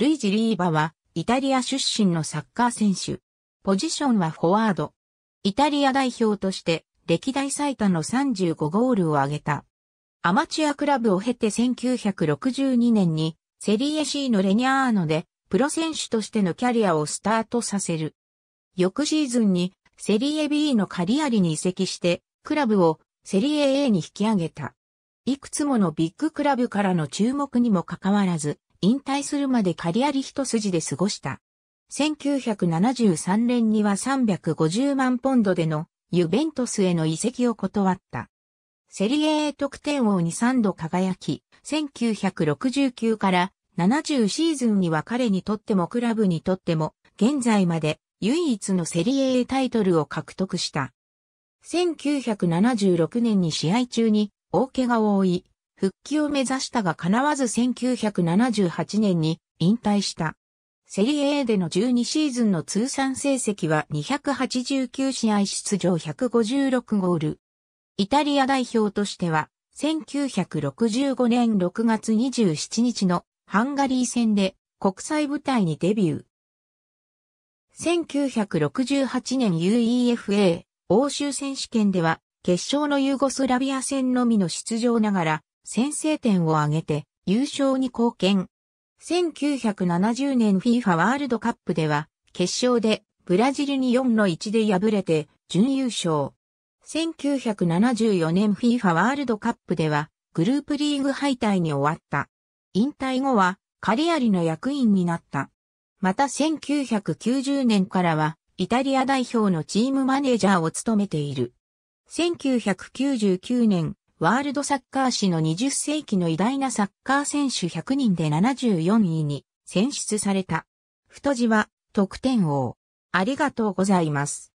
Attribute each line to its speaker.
Speaker 1: ルイジ・リーバは、イタリア出身のサッカー選手。ポジションはフォワード。イタリア代表として、歴代最多の35ゴールを挙げた。アマチュアクラブを経て1962年に、セリエ C のレニャーノで、プロ選手としてのキャリアをスタートさせる。翌シーズンに、セリエ B のカリアリに移籍して、クラブをセリエ A に引き上げた。いくつものビッグクラブからの注目にもかかわらず、引退するまであり一筋で過ごした。1973年には350万ポンドでのユベントスへの移籍を断った。セリエ A 得点王に3度輝き、1969から70シーズンには彼にとってもクラブにとっても、現在まで唯一のセリエ A タイトルを獲得した。1976年に試合中に大怪我を負い、復帰を目指したが叶わず1978年に引退した。セリ A での12シーズンの通算成績は289試合出場156ゴール。イタリア代表としては、1965年6月27日のハンガリー戦で国際舞台にデビュー。1968年 UEFA 欧州選手権では決勝のユーゴスラビア戦のみの出場ながら先制点を挙げて優勝に貢献。1970年 FIFA ワールドカップでは決勝でブラジルに4の1で敗れて準優勝。1974年 FIFA ワールドカップではグループリーグ敗退に終わった。引退後はカリアリの役員になった。また1990年からはイタリア代表のチームマネージャーを務めている。1999年ワールドサッカー史の20世紀の偉大なサッカー選手100人で74位に選出された。太字は得点王。ありがとうございます。